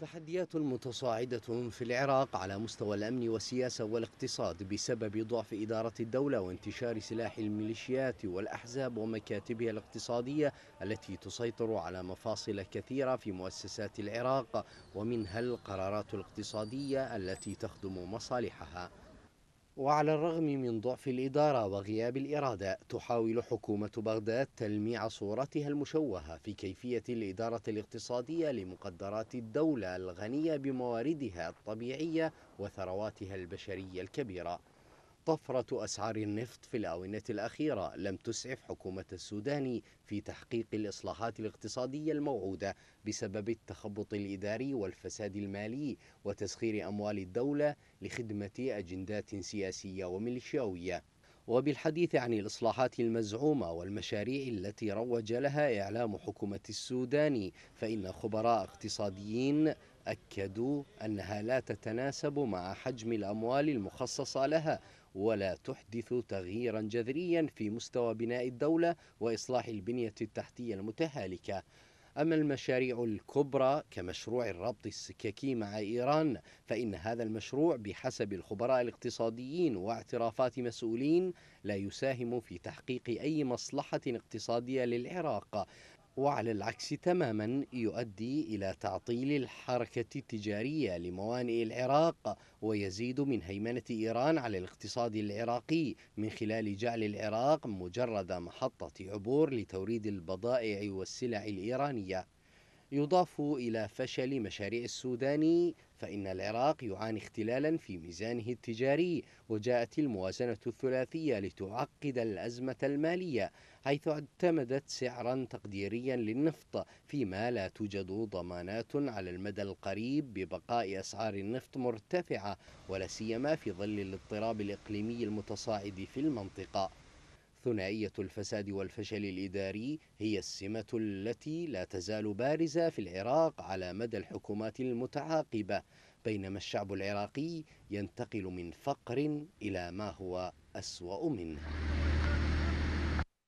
تحديات متصاعدة في العراق على مستوى الأمن والسياسة والاقتصاد بسبب ضعف إدارة الدولة وانتشار سلاح الميليشيات والأحزاب ومكاتبها الاقتصادية التي تسيطر على مفاصل كثيرة في مؤسسات العراق ومنها القرارات الاقتصادية التي تخدم مصالحها وعلى الرغم من ضعف الإدارة وغياب الإرادة تحاول حكومة بغداد تلميع صورتها المشوهة في كيفية الإدارة الاقتصادية لمقدرات الدولة الغنية بمواردها الطبيعية وثرواتها البشرية الكبيرة طفرة أسعار النفط في الآونة الأخيرة لم تسعف حكومة السودان في تحقيق الإصلاحات الاقتصادية الموعودة بسبب التخبط الإداري والفساد المالي وتسخير أموال الدولة لخدمة أجندات سياسية وميليشياوية وبالحديث عن الإصلاحات المزعومة والمشاريع التي روج لها إعلام حكومة السودان فإن خبراء اقتصاديين أكدوا أنها لا تتناسب مع حجم الأموال المخصصة لها ولا تحدث تغييرا جذريا في مستوى بناء الدولة وإصلاح البنية التحتية المتهالكة أما المشاريع الكبرى كمشروع الربط السككي مع إيران فإن هذا المشروع بحسب الخبراء الاقتصاديين واعترافات مسؤولين لا يساهم في تحقيق أي مصلحة اقتصادية للعراق وعلى العكس تماما يؤدي إلى تعطيل الحركة التجارية لموانئ العراق ويزيد من هيمنة إيران على الاقتصاد العراقي من خلال جعل العراق مجرد محطة عبور لتوريد البضائع والسلع الإيرانية يضاف إلى فشل مشاريع السوداني فإن العراق يعاني اختلالا في ميزانه التجاري وجاءت الموازنة الثلاثية لتعقد الأزمة المالية حيث اعتمدت سعرا تقديريا للنفط فيما لا توجد ضمانات على المدى القريب ببقاء أسعار النفط مرتفعة ولا سيما في ظل الاضطراب الإقليمي المتصاعد في المنطقة ثنائية الفساد والفشل الإداري هي السمة التي لا تزال بارزة في العراق على مدى الحكومات المتعاقبة بينما الشعب العراقي ينتقل من فقر إلى ما هو أسوأ منه